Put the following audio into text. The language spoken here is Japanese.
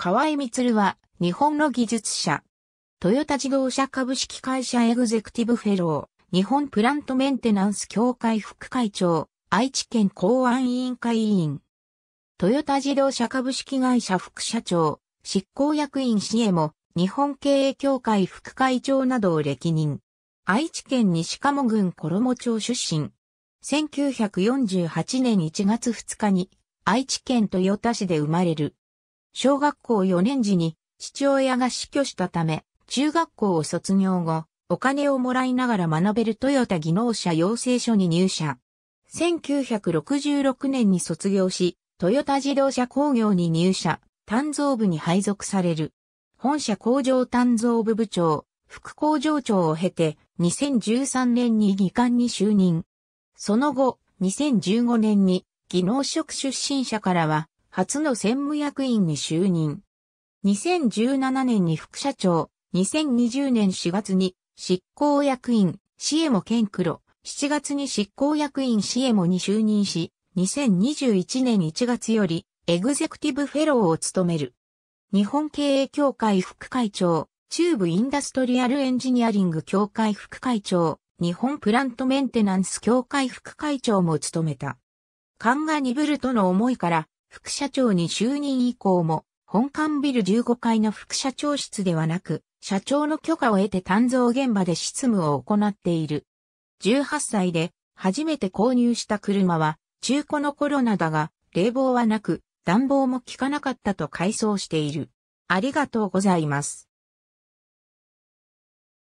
河合光は、日本の技術者。トヨタ自動車株式会社エグゼクティブフェロー、日本プラントメンテナンス協会副会長、愛知県公安委員会委員。トヨタ自動車株式会社副社長、執行役員へも、日本経営協会副会長などを歴任。愛知県西鴨郡衣町出身。1948年1月2日に愛知県豊田市で生まれる。小学校4年時に父親が死去したため、中学校を卒業後、お金をもらいながら学べるトヨタ技能者養成所に入社。1966年に卒業し、トヨタ自動車工業に入社、炭造部に配属される。本社工場炭造部部長、副工場長を経て、2013年に議官に就任。その後、2015年に技能職出身者からは、初の専務役員に就任。2017年に副社長、2020年4月に執行役員、シエモケンクロ、7月に執行役員シエモに就任し、2021年1月よりエグゼクティブフェローを務める。日本経営協会副会長、中部インダストリアルエンジニアリング協会副会長、日本プラントメンテナンス協会副会長も務めた。勘が鈍るとの思いから、副社長に就任以降も、本館ビル15階の副社長室ではなく、社長の許可を得て炭造現場で執務を行っている。18歳で初めて購入した車は中古のコロナだが冷房はなく暖房も効かなかったと回想している。ありがとうございます。